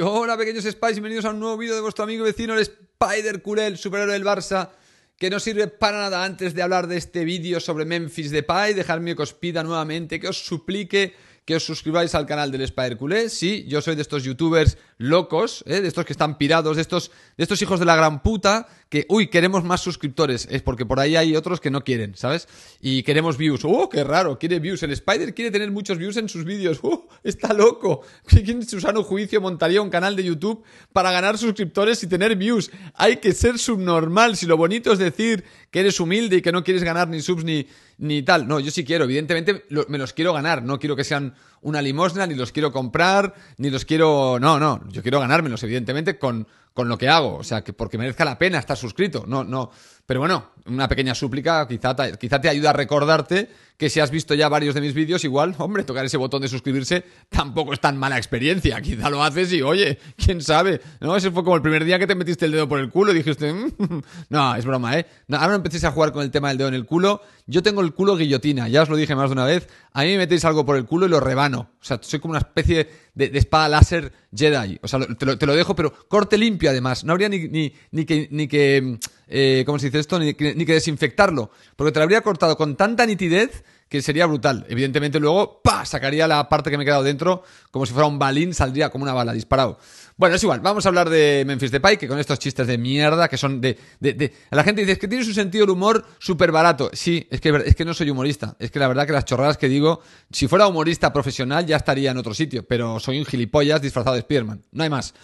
hola pequeños Spies, bienvenidos a un nuevo vídeo de vuestro amigo vecino el Spider el superhéroe del Barça, que no sirve para nada antes de hablar de este vídeo sobre Memphis Depay, dejarme que os pida nuevamente que os suplique que os suscribáis al canal del Spider Culé. Sí, yo soy de estos youtubers locos, ¿eh? de estos que están pirados, de estos, de estos hijos de la gran puta que, uy, queremos más suscriptores, es porque por ahí hay otros que no quieren, ¿sabes? Y queremos views. ¡Oh, qué raro! Quiere views. El Spider quiere tener muchos views en sus vídeos. ¡Uh! está loco! ¿Quién un Juicio montaría un canal de YouTube para ganar suscriptores y tener views? Hay que ser subnormal. Si lo bonito es decir que eres humilde y que no quieres ganar ni subs ni, ni tal. No, yo sí quiero. Evidentemente me los quiero ganar. No quiero que sean una limosna, ni los quiero comprar, ni los quiero... No, no. Yo quiero ganármelos, evidentemente, con con lo que hago. O sea, que porque merezca la pena estar suscrito. No, no, pero bueno, una pequeña súplica quizá te, quizá te ayuda a recordarte que si has visto ya varios de mis vídeos, igual, hombre, tocar ese botón de suscribirse tampoco es tan mala experiencia. Quizá lo haces y, oye, quién sabe. No, ese fue como el primer día que te metiste el dedo por el culo y dijiste, mm, no, es broma, ¿eh? ahora no empecéis a jugar con el tema del dedo en el culo. Yo tengo el culo guillotina, ya os lo dije más de una vez. A mí me metéis algo por el culo y lo rebano. O sea, soy como una especie de, espada láser Jedi. O sea, te lo, te lo, dejo, pero corte limpio además. No habría ni, ni, ni que. Ni que como eh, ¿cómo se dice esto? Ni, que desinfectarlo, porque te lo habría cortado con tanta nitidez que sería brutal. Evidentemente luego, pa, sacaría la parte que me he quedado dentro como si fuera un balín, saldría como una bala disparado. Bueno, es igual, vamos a hablar de Memphis Depay, que con estos chistes de mierda, que son de... de, La gente dice, es que tienes un sentido del humor súper barato. Sí, es que, no soy humorista. Es que la verdad que las chorradas que digo, si fuera humorista profesional ya estaría en otro sitio, pero soy un gilipollas disfrazado de Spiderman, No hay más.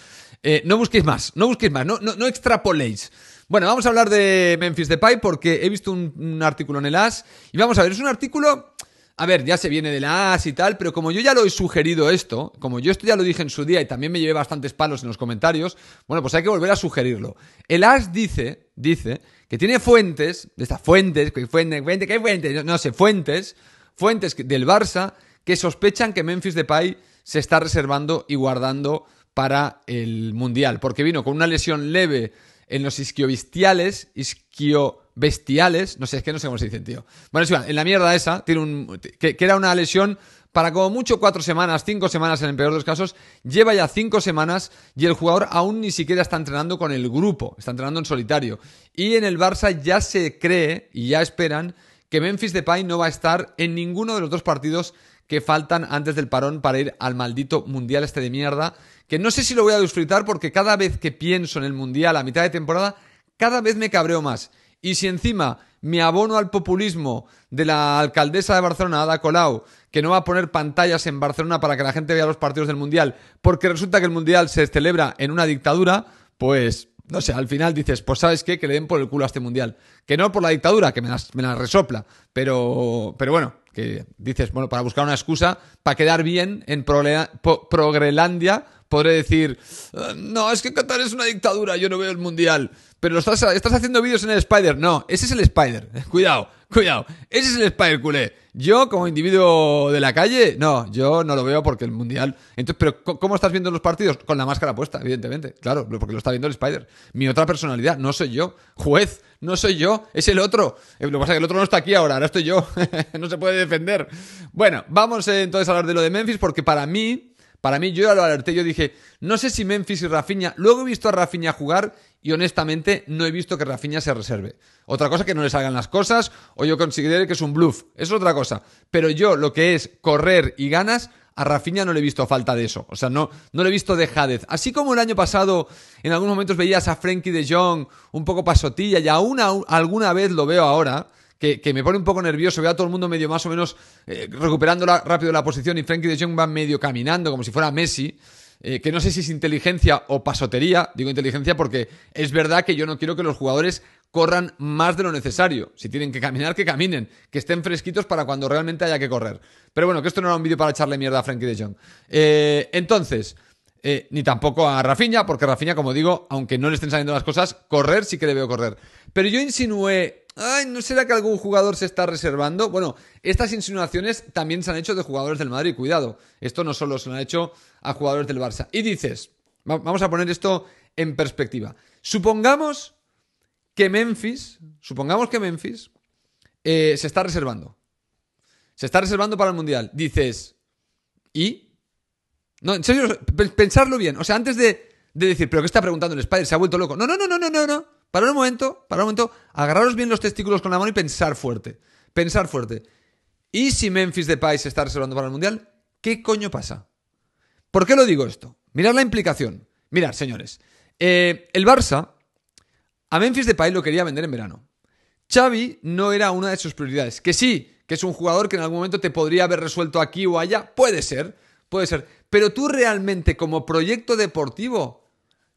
Eh, no busquéis más, no busquéis más, no, no, no extrapoléis. Bueno, vamos a hablar de Memphis Depay porque he visto un, artículo en el As y vamos a ver, es un artículo... A ver, ya se viene del AS y tal, pero como yo ya lo he sugerido esto, como yo esto ya lo dije en su día y también me llevé bastantes palos en los comentarios, bueno, pues hay que volver a sugerirlo. El AS dice, dice, que tiene fuentes, de estas fuentes, que fuentes, No sé, fuentes, fuentes del Barça que sospechan que Memphis Depay se está reservando y guardando para el Mundial, porque vino con una lesión leve en los isquiobestiales, isquiobestiales, no sé, es que no sé cómo se dice, tío. Bueno, es igual, en la mierda esa, tiene que, que era una lesión para como mucho cuatro semanas, cinco semanas en el peor de los casos, lleva ya cinco semanas y el jugador aún ni siquiera está entrenando con el grupo, está entrenando en solitario. Y en el Barça ya se cree y ya esperan que Memphis Depay no va a estar en ninguno de los dos partidos que faltan antes del parón para ir al maldito mundial este de mierda, que no sé si lo voy a disfrutar porque cada vez que pienso en el mundial a mitad de temporada, cada vez me cabreo más. Y si encima me abono al populismo de la alcaldesa de Barcelona, Ada Colau, que no va a poner pantallas en Barcelona para que la gente vea los partidos del Mundial, porque resulta que el Mundial se celebra en una dictadura, pues, no sé, al final dices, pues sabes qué, que le den por el culo a este Mundial. Que no por la dictadura, que me la resopla, pero, pero bueno, que dices, bueno, para buscar una excusa, para quedar bien en Progrelandia, podré decir, ah, no, es que Qatar es una dictadura, yo no veo el mundial. Pero estás, estás haciendo vídeos en el Spider. No, ese es el Spider. Cuidado. Cuidado, ese es el Spider culé. Yo, como individuo de la calle, no, yo no lo veo porque el mundial. Entonces, pero ¿cómo estás viendo los partidos? Con la máscara puesta, evidentemente. Claro, porque lo está viendo el Spider. Mi otra personalidad, no soy yo. Juez, no soy yo, es el otro. Eh, lo que pasa es que el otro no está aquí ahora, ahora estoy yo. no se puede defender. Bueno, vamos eh, entonces a hablar de lo de Memphis porque para mí para mí, yo ya lo alerté, yo dije, no sé si Memphis y Rafinha, luego he visto a Rafinha jugar y honestamente no he visto que Rafinha se reserve. Otra cosa que no le salgan las cosas o yo considere que es un bluff, es otra cosa. Pero yo lo que es correr y ganas, a Rafinha no le he visto falta de eso. O sea, no, no le he visto dejadez. Así como el año pasado en algunos momentos veías a Frankie de Jong un poco pasotilla y aún alguna vez lo veo ahora que, me pone un poco nervioso. Veo a todo el mundo medio más o menos eh, recuperando rápido la posición y Frankie de Jong va medio caminando como si fuera Messi. Eh, que no sé si es inteligencia o pasotería, digo inteligencia porque es verdad que yo no quiero que los jugadores corran más de lo necesario. Si tienen que caminar, que caminen, que estén fresquitos para cuando realmente haya que correr. Pero bueno, que esto no era un vídeo para echarle mierda a Frankie de Jong. Eh, entonces, eh, ni tampoco a Rafinha, porque Rafinha, como digo, aunque no le estén saliendo las cosas, correr sí que le veo correr. Pero yo insinué, ay, ¿no será que algún jugador se está reservando? Bueno, estas insinuaciones también se han hecho de jugadores del Madrid, cuidado. Esto no solo se lo han hecho a jugadores del Barça. Y dices, vamos a poner esto en perspectiva. Supongamos que Memphis, supongamos que Memphis eh, se está reservando. Se está reservando para el Mundial. Dices, ¿y no, en serio, pensarlo bien. O sea, antes de, decir, ¿pero qué está preguntando el Spider? ¿Se ha vuelto loco? No, no, no, no, no, no, no. Para un momento, para un momento, agarraros bien los testículos con la mano y pensar fuerte. Pensar fuerte. ¿Y si Memphis Depay se está reservando para el Mundial? ¿Qué coño pasa? ¿Por qué lo digo esto? Mirad la implicación. Mirad, señores. Eh, el Barça a Memphis Depay lo quería vender en verano. Xavi no era una de sus prioridades. Que sí, que es un jugador que en algún momento te podría haber resuelto aquí o allá. Puede ser, puede ser. Pero tú realmente como proyecto deportivo,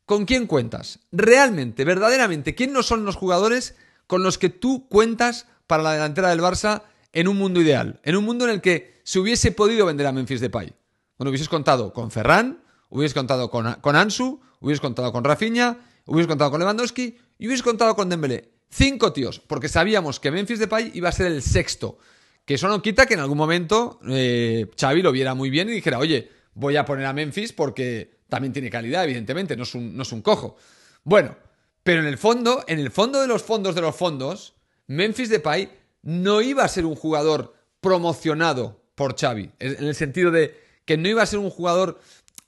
¿con quién cuentas? Realmente, verdaderamente, ¿quién no son los jugadores con los que tú cuentas para la delantera del Barça en un mundo ideal? En un mundo en el que se hubiese podido vender a Memphis Depay. Bueno, hubieses contado con Ferran, hubieses contado con, Ansu, hubieses contado con Rafinha, hubieses contado con Lewandowski y hubieses contado con Dembélé. Cinco tíos, porque sabíamos que Memphis Depay iba a ser el sexto. Que eso no quita que en algún momento eh, Xavi lo viera muy bien y dijera, oye, voy a poner a Memphis porque también tiene calidad, evidentemente, no es un, no es un cojo. Bueno, pero en el fondo, en el fondo de los fondos de los fondos, Memphis Depay no iba a ser un jugador promocionado por Xavi, en el sentido de que no iba a ser un jugador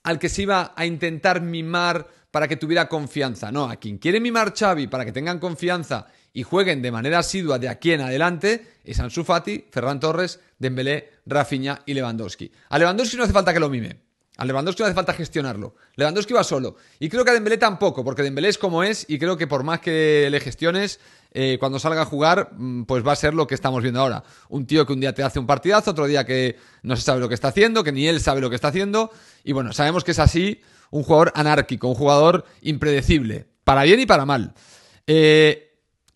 al que se iba a intentar mimar para que tuviera confianza. No, a quien quiere mimar Xavi para que tengan confianza y jueguen de manera asidua de aquí en adelante es Ansu Fati, Ferran Torres, Dembélé, Rafiña y Lewandowski. A Lewandowski no hace falta que lo mime. A Lewandowski no hace falta gestionarlo. Lewandowski va solo. Y creo que a Dembélé tampoco, porque Dembélé es como es y creo que por más que le gestiones, eh, cuando salga a jugar, mm, pues va a ser lo que estamos viendo ahora. Un tío que un día te hace un partidazo, otro día que no se sabe lo que está haciendo, que ni él sabe lo que está haciendo. Y bueno, sabemos que es así, un jugador anárquico, un jugador impredecible, para bien y para mal. Eh,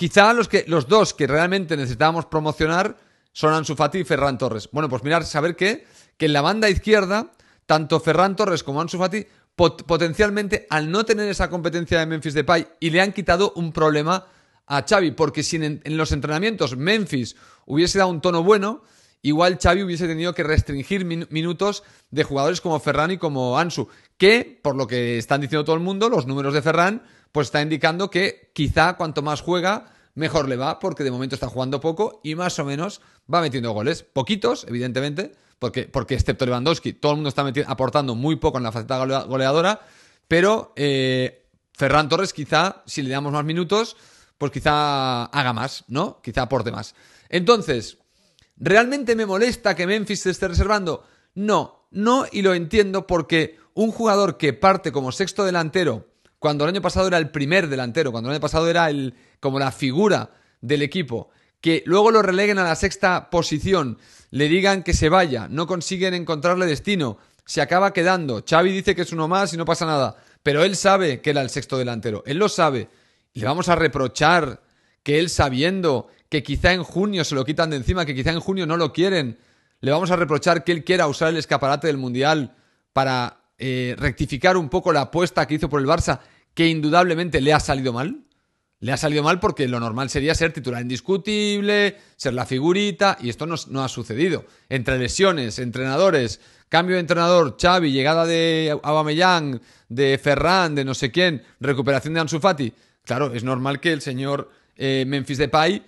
Quizá los, que, los dos que realmente necesitábamos promocionar son Ansu Fati y Ferran Torres. Bueno, pues mirar, saber qué, que en la banda izquierda, tanto Ferran Torres como Ansu Fati potencialmente al no tener esa competencia de Memphis Depay y le han quitado un problema a Xavi, porque si en, los entrenamientos Memphis hubiese dado un tono bueno, igual Xavi hubiese tenido que restringir minutos de jugadores como Ferran y como Ansu, que por lo que están diciendo todo el mundo, los números de Ferran pues está indicando que quizá cuanto más juega, mejor le va, porque de momento está jugando poco y más o menos va metiendo goles. Poquitos, evidentemente, porque, porque excepto Lewandowski, todo el mundo está aportando muy poco en la faceta goleadora, pero eh, Ferran Torres quizá, si le damos más minutos, pues quizá haga más, ¿no? Quizá aporte más. Entonces, ¿realmente me molesta que Memphis se esté reservando? No, no, y lo entiendo porque un jugador que parte como sexto delantero cuando el año pasado era el primer delantero, cuando el año pasado era el, como la figura del equipo, que luego lo releguen a la sexta posición, le digan que se vaya, no consiguen encontrarle destino, se acaba quedando. Xavi dice que es uno más y no pasa nada, pero él sabe que era el sexto delantero, él lo sabe. Le vamos a reprochar que él sabiendo que quizá en junio se lo quitan de encima, que quizá en junio no lo quieren, le vamos a reprochar que él quiera usar el escaparate del Mundial para eh, rectificar un poco la apuesta que hizo por el Barça que indudablemente le ha salido mal. Le ha salido mal porque lo normal sería ser titular indiscutible, ser la figurita, y esto no, ha sucedido. Entre lesiones, entrenadores, cambio de entrenador, Xavi, llegada de Abameyang, de Ferran, de no sé quién, recuperación de Ansu Fati. Claro, es normal que el señor eh, Memphis Depay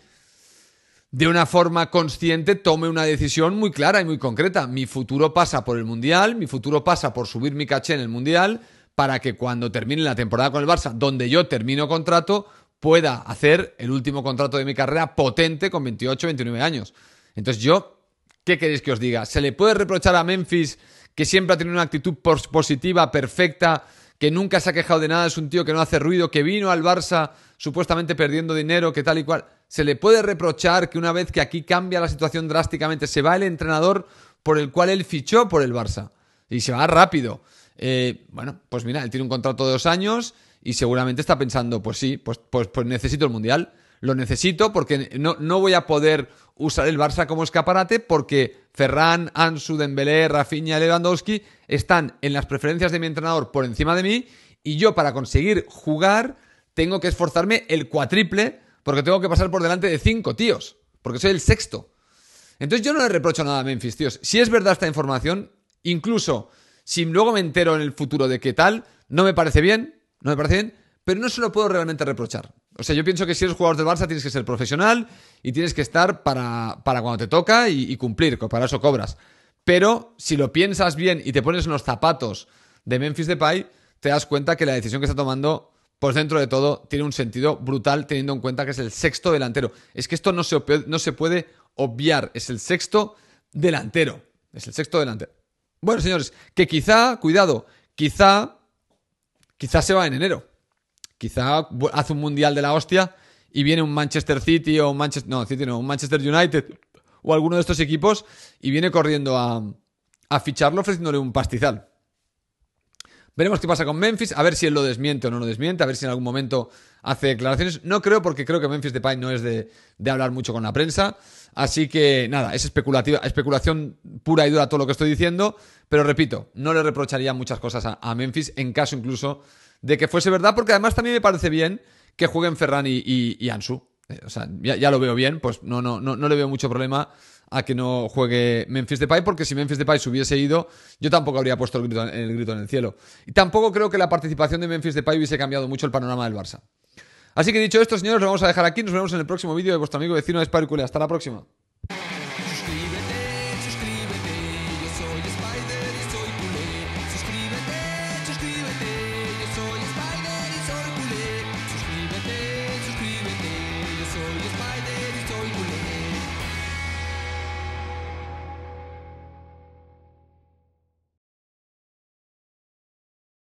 de una forma consciente tome una decisión muy clara y muy concreta. Mi futuro pasa por el Mundial, mi futuro pasa por subir mi caché en el Mundial, para que cuando termine la temporada con el Barça, donde yo termino contrato, pueda hacer el último contrato de mi carrera potente con 28, 29 años. Entonces yo, ¿qué queréis que os diga? ¿Se le puede reprochar a Memphis que siempre ha tenido una actitud positiva, perfecta, que nunca se ha quejado de nada, es un tío que no hace ruido, que vino al Barça supuestamente perdiendo dinero, que tal y cual? ¿Se le puede reprochar que una vez que aquí cambia la situación drásticamente, se va el entrenador por el cual él fichó por el Barça? Y se va rápido. Eh, bueno, pues mira, él tiene un contrato de dos años y seguramente está pensando, pues sí, pues, pues, pues necesito el Mundial. Lo necesito porque no, voy a poder usar el Barça como escaparate porque Ferran, Ansu, Dembélé, Rafinha, Lewandowski están en las preferencias de mi entrenador por encima de mí y yo para conseguir jugar tengo que esforzarme el cuatriple porque tengo que pasar por delante de cinco tíos, porque soy el sexto. Entonces yo no le reprocho nada a Memphis, tíos. Si es verdad esta información, incluso si luego me entero en el futuro de qué tal, no me parece bien, no me parece bien, pero no se lo puedo realmente reprochar. O sea, yo pienso que si eres jugador del Barça tienes que ser profesional y tienes que estar para, para cuando te toca y, cumplir, para eso cobras. Pero si lo piensas bien y te pones en los zapatos de Memphis Depay, te das cuenta que la decisión que está tomando, por pues dentro de todo, tiene un sentido brutal teniendo en cuenta que es el sexto delantero. Es que esto no se, no se puede obviar, es el sexto delantero. Es el sexto delantero. Bueno, señores, que quizá, cuidado, quizá, quizá se va en enero. Quizá hace un mundial de la hostia y viene un Manchester City o un Manchester, un Manchester United o alguno de estos equipos y viene corriendo a ficharlo ofreciéndole un pastizal. Veremos qué pasa con Memphis, a ver si él lo desmiente o no lo desmiente, a ver si en algún momento hace declaraciones. No creo, porque creo que Memphis Depay no es de, hablar mucho con la prensa. Así que nada, es especulativa, especulación pura y dura todo lo que estoy diciendo. Pero repito, no le reprocharía muchas cosas a, Memphis, en caso incluso de que fuese verdad, porque además también me parece bien que jueguen Ferran y Ansu. Eh, o sea, ya, lo veo bien, pues no, no, no, le veo mucho problema a que no juegue Memphis Depay, porque si Memphis Depay se hubiese ido, yo tampoco habría puesto el grito, el grito en el cielo. Y tampoco creo que la participación de Memphis Depay hubiese cambiado mucho el panorama del Barça. Así que dicho esto, señores, lo vamos a dejar aquí. Nos vemos en el próximo vídeo de vuestro amigo vecino de Sparkle. Hasta la próxima.